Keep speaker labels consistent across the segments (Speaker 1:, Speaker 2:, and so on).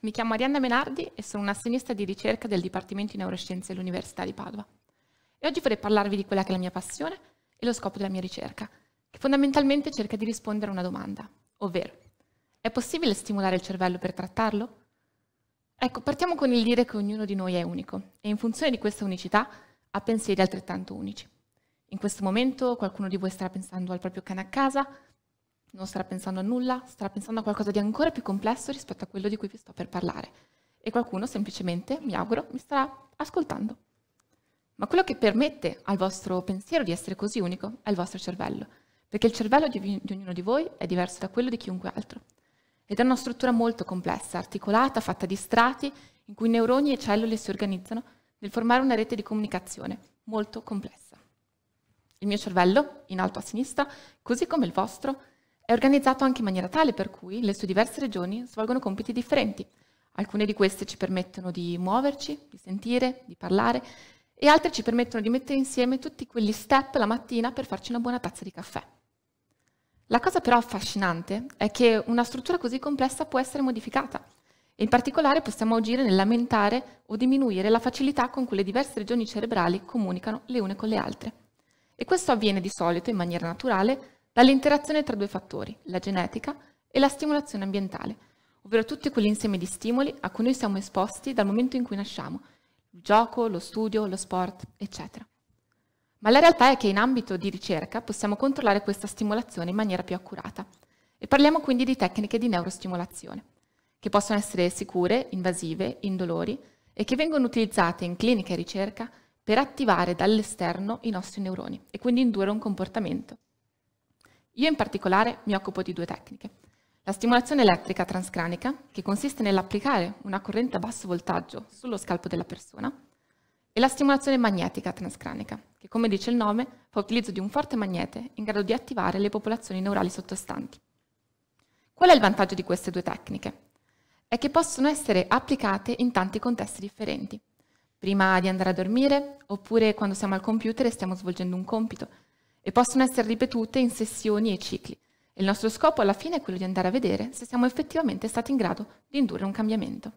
Speaker 1: Mi chiamo Arianna Menardi e sono un'assegnista di ricerca del Dipartimento di Neuroscienze dell'Università di Padova. E oggi vorrei parlarvi di quella che è la mia passione e lo scopo della mia ricerca, che fondamentalmente cerca di rispondere a una domanda, ovvero è possibile stimolare il cervello per trattarlo? Ecco, partiamo con il dire che ognuno di noi è unico e in funzione di questa unicità ha pensieri altrettanto unici. In questo momento qualcuno di voi starà pensando al proprio cane a casa, non starà pensando a nulla, starà pensando a qualcosa di ancora più complesso rispetto a quello di cui vi sto per parlare. E qualcuno semplicemente, mi auguro, mi starà ascoltando. Ma quello che permette al vostro pensiero di essere così unico è il vostro cervello, perché il cervello di, ognuno di voi è diverso da quello di chiunque altro. Ed è una struttura molto complessa, articolata, fatta di strati, in cui neuroni e cellule si organizzano nel formare una rete di comunicazione molto complessa. Il mio cervello, in alto a sinistra, così come il vostro, è organizzato anche in maniera tale per cui le sue diverse regioni svolgono compiti differenti. Alcune di queste ci permettono di muoverci, di sentire, di parlare e altre ci permettono di mettere insieme tutti quegli step la mattina per farci una buona tazza di caffè. La cosa però affascinante è che una struttura così complessa può essere modificata. In particolare possiamo agire nell'aumentare o diminuire la facilità con cui le diverse regioni cerebrali comunicano le une con le altre. E questo avviene di solito in maniera naturale dall'interazione tra due fattori, la genetica e la stimolazione ambientale, ovvero tutti quell'insieme di stimoli a cui noi siamo esposti dal momento in cui nasciamo, il gioco, lo studio, lo sport, eccetera. Ma la realtà è che in ambito di ricerca possiamo controllare questa stimolazione in maniera più accurata e parliamo quindi di tecniche di neurostimolazione, che possono essere sicure, invasive, indolori e che vengono utilizzate in clinica e ricerca per attivare dall'esterno i nostri neuroni e quindi indurre un comportamento. Io in particolare mi occupo di due tecniche. La stimolazione elettrica transcranica, che consiste nell'applicare una corrente a basso voltaggio sullo scalpo della persona, e la stimolazione magnetica transcranica, che come dice il nome fa utilizzo di un forte magnete in grado di attivare le popolazioni neurali sottostanti. Qual è il vantaggio di queste due tecniche? È che possono essere applicate in tanti contesti differenti. Prima di andare a dormire, oppure quando siamo al computer e stiamo svolgendo un compito, e possono essere ripetute in sessioni e cicli. E il nostro scopo alla fine è quello di andare a vedere se siamo effettivamente stati in grado di indurre un cambiamento.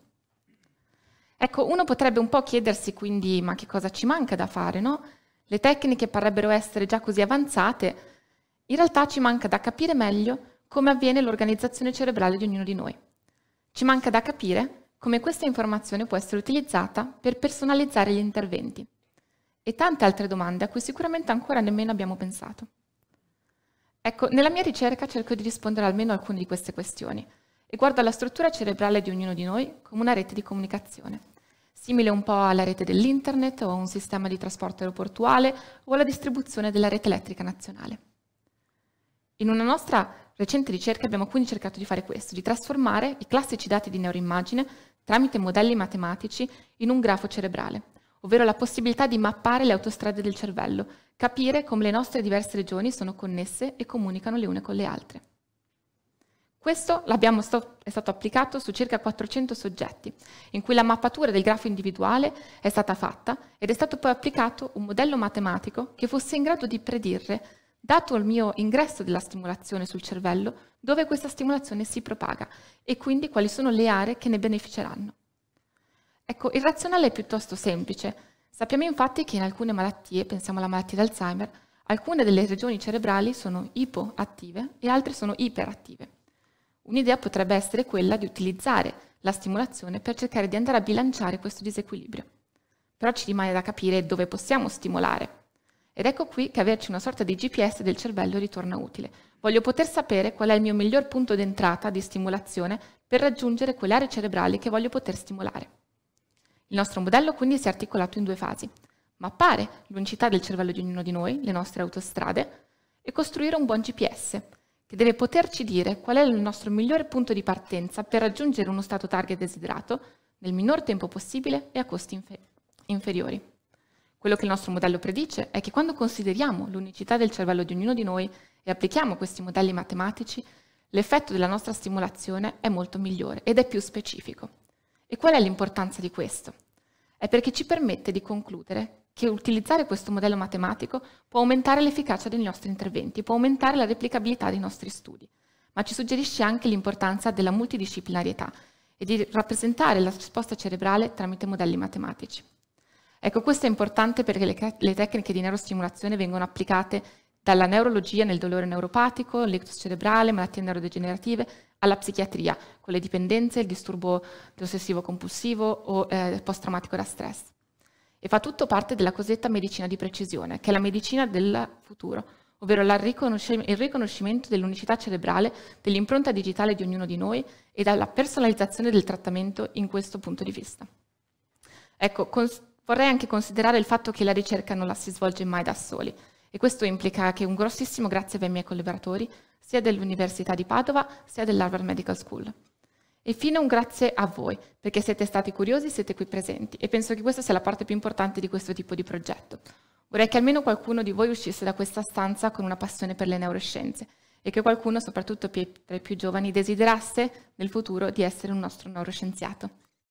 Speaker 1: Ecco, uno potrebbe un po' chiedersi quindi ma che cosa ci manca da fare, no? Le tecniche parrebbero essere già così avanzate, in realtà ci manca da capire meglio come avviene l'organizzazione cerebrale di ognuno di noi. Ci manca da capire come questa informazione può essere utilizzata per personalizzare gli interventi, e tante altre domande a cui sicuramente ancora nemmeno abbiamo pensato. Ecco, nella mia ricerca cerco di rispondere almeno a alcune di queste questioni e guardo alla struttura cerebrale di ognuno di noi come una rete di comunicazione, simile un po' alla rete dell'internet o a un sistema di trasporto aeroportuale o alla distribuzione della rete elettrica nazionale. In una nostra recente ricerca abbiamo quindi cercato di fare questo, di trasformare i classici dati di neuroimmagine tramite modelli matematici in un grafo cerebrale, ovvero la possibilità di mappare le autostrade del cervello, capire come le nostre diverse regioni sono connesse e comunicano le une con le altre. Questo è stato applicato su circa 400 soggetti, in cui la mappatura del grafo individuale è stata fatta ed è stato poi applicato un modello matematico che fosse in grado di predire, dato il mio ingresso della stimolazione sul cervello, dove questa stimolazione si propaga e quindi quali sono le aree che ne beneficeranno. Ecco, il razionale è piuttosto semplice. Sappiamo infatti che in alcune malattie, pensiamo alla malattia d'Alzheimer, alcune delle regioni cerebrali sono ipoattive e altre sono iperattive. Un'idea potrebbe essere quella di utilizzare la stimolazione per cercare di andare a bilanciare questo disequilibrio. Però ci rimane da capire dove possiamo stimolare. Ed ecco qui che averci una sorta di GPS del cervello ritorna utile. Voglio poter sapere qual è il mio miglior punto d'entrata di stimolazione per raggiungere quelle aree cerebrali che voglio poter stimolare. Il nostro modello quindi si è articolato in due fasi. Mappare l'unicità del cervello di ognuno di noi, le nostre autostrade, e costruire un buon GPS, che deve poterci dire qual è il nostro migliore punto di partenza per raggiungere uno stato target desiderato nel minor tempo possibile e a costi infer inferiori. Quello che il nostro modello predice è che quando consideriamo l'unicità del cervello di ognuno di noi e applichiamo questi modelli matematici, l'effetto della nostra stimolazione è molto migliore ed è più specifico. E qual è l'importanza di questo? è perché ci permette di concludere che utilizzare questo modello matematico può aumentare l'efficacia dei nostri interventi, può aumentare la replicabilità dei nostri studi, ma ci suggerisce anche l'importanza della multidisciplinarietà e di rappresentare la risposta cerebrale tramite modelli matematici. Ecco, questo è importante perché le, le tecniche di neurostimolazione vengono applicate dalla neurologia nel dolore neuropatico, l'ictus cerebrale, malattie neurodegenerative, alla psichiatria, con le dipendenze, il disturbo ossessivo compulsivo o eh, post-traumatico da stress. E fa tutto parte della cosiddetta medicina di precisione, che è la medicina del futuro, ovvero riconosc- il riconoscimento dell'unicità cerebrale, dell'impronta digitale di ognuno di noi e dalla personalizzazione del trattamento in questo punto di vista. Ecco, cons- vorrei anche considerare il fatto che la ricerca non la si svolge mai da soli, e questo implica che un grossissimo grazie ai miei collaboratori, sia dell'Università di Padova, sia dell'Harvard Medical School. E fino un grazie a voi, perché siete stati curiosi, siete qui presenti e penso che questa sia la parte più importante di questo tipo di progetto. Vorrei che almeno qualcuno di voi uscisse da questa stanza con una passione per le neuroscienze e che qualcuno, soprattutto tra i più giovani, desiderasse nel futuro di essere un nostro neuroscienziato.